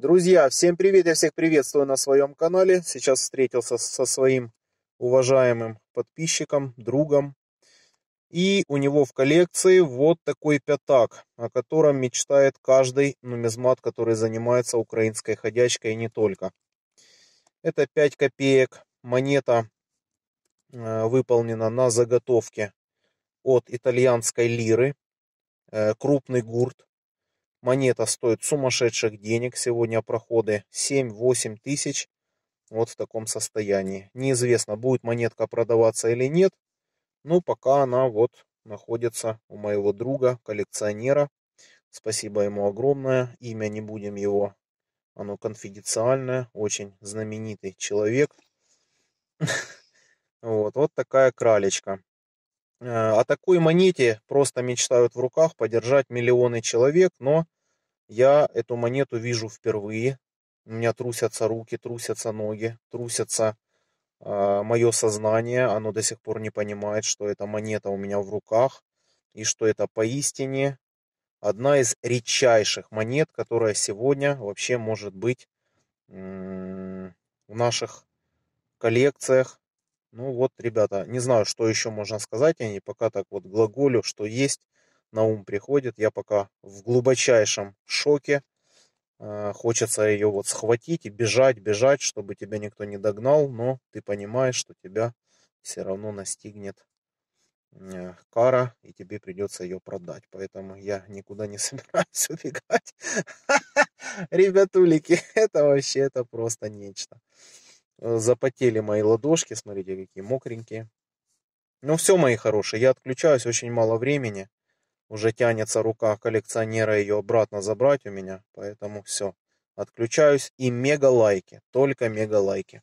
Друзья, всем привет, я всех приветствую на своем канале. Сейчас встретился со своим уважаемым подписчиком, другом. И у него в коллекции вот такой пятак, о котором мечтает каждый нумизмат, который занимается украинской ходячкой и не только. Это 5 копеек, монета э, выполнена на заготовке от итальянской лиры, э, крупный гурт, Монета стоит сумасшедших денег. Сегодня а проходы 7-8 тысяч. Вот в таком состоянии. Неизвестно, будет монетка продаваться или нет. Но ну, пока она вот находится у моего друга, коллекционера. Спасибо ему огромное. Имя не будем его. Оно конфиденциальное. Очень знаменитый человек. Вот, вот такая кралечка. Э, о такой монете просто мечтают в руках подержать миллионы человек, но я эту монету вижу впервые. У меня трусятся руки, трусятся ноги, трусятся э, а, мое сознание. Оно до сих пор не понимает, что эта монета у меня в руках и что это поистине одна из редчайших монет, которая сегодня вообще может быть в наших коллекциях ну вот, ребята, не знаю, что еще можно сказать. Я не пока так вот глаголю, что есть, на ум приходит. Я пока в глубочайшем шоке. Э, хочется ее вот схватить и бежать, бежать, чтобы тебя никто не догнал, но ты понимаешь, что тебя все равно настигнет э, кара, и тебе придется ее продать. Поэтому я никуда не собираюсь убегать. Ребятулики, это вообще, это просто нечто. Э, запотели мои ладошки, смотрите, какие мокренькие. Ну все, мои хорошие, я отключаюсь, очень мало времени. Уже тянется рука коллекционера ее обратно забрать у меня, поэтому все. Отключаюсь и мега лайки, только мега лайки.